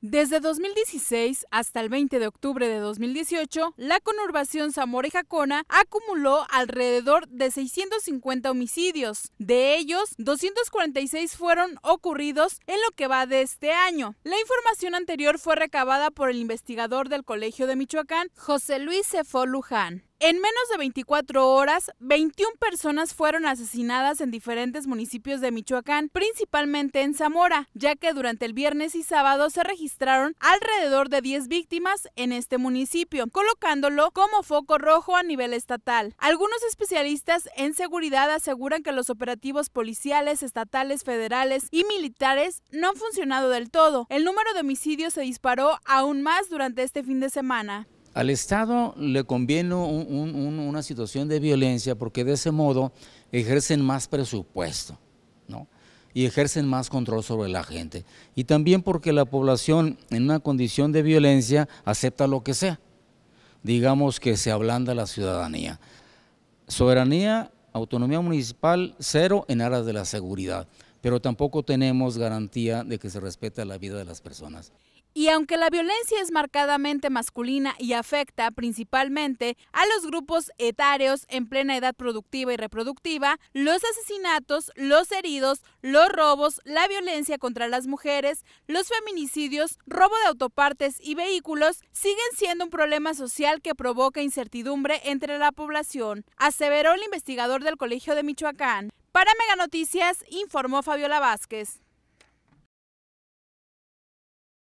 Desde 2016 hasta el 20 de octubre de 2018, la conurbación Zamora-Jacona acumuló alrededor de 650 homicidios. De ellos, 246 fueron ocurridos en lo que va de este año. La información anterior fue recabada por el investigador del Colegio de Michoacán, José Luis Cefo Luján. En menos de 24 horas, 21 personas fueron asesinadas en diferentes municipios de Michoacán, principalmente en Zamora, ya que durante el viernes y sábado se registraron alrededor de 10 víctimas en este municipio, colocándolo como foco rojo a nivel estatal. Algunos especialistas en seguridad aseguran que los operativos policiales, estatales, federales y militares no han funcionado del todo. El número de homicidios se disparó aún más durante este fin de semana. Al Estado le conviene una situación de violencia porque de ese modo ejercen más presupuesto y ejercen más control sobre la gente. Y también porque la población en una condición de violencia acepta lo que sea. Digamos que se ablanda la ciudadanía. Soberanía, autonomía municipal, cero en aras de la seguridad pero tampoco tenemos garantía de que se respete la vida de las personas. Y aunque la violencia es marcadamente masculina y afecta principalmente a los grupos etarios en plena edad productiva y reproductiva, los asesinatos, los heridos, los robos, la violencia contra las mujeres, los feminicidios, robo de autopartes y vehículos siguen siendo un problema social que provoca incertidumbre entre la población, aseveró el investigador del Colegio de Michoacán. Para Mega Noticias informó Fabiola Vázquez.